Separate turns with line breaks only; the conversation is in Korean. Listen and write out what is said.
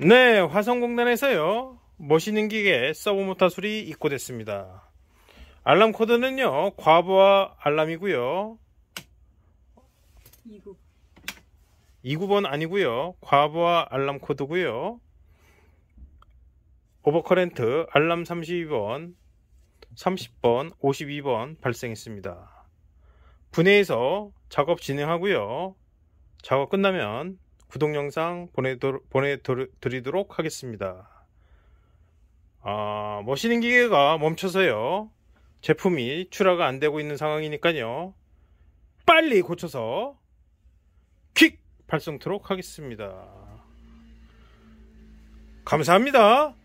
네, 화성공단에서요. 멋있는 기계 서브모터술이 입고됐습니다. 알람 코드는요. 과부하 알람이고요. 2 9 2구번 아니고요. 과부하 알람 코드고요. 오버커렌트 알람 32번, 30번, 52번 발생했습니다. 분해해서 작업 진행하고요. 작업 끝나면 구독 영상 보내드리도록 하겠습니다. 아, 머신인 기계가 멈춰서요. 제품이 출하가 안 되고 있는 상황이니까요. 빨리 고쳐서 퀵 발송토록 하겠습니다. 감사합니다.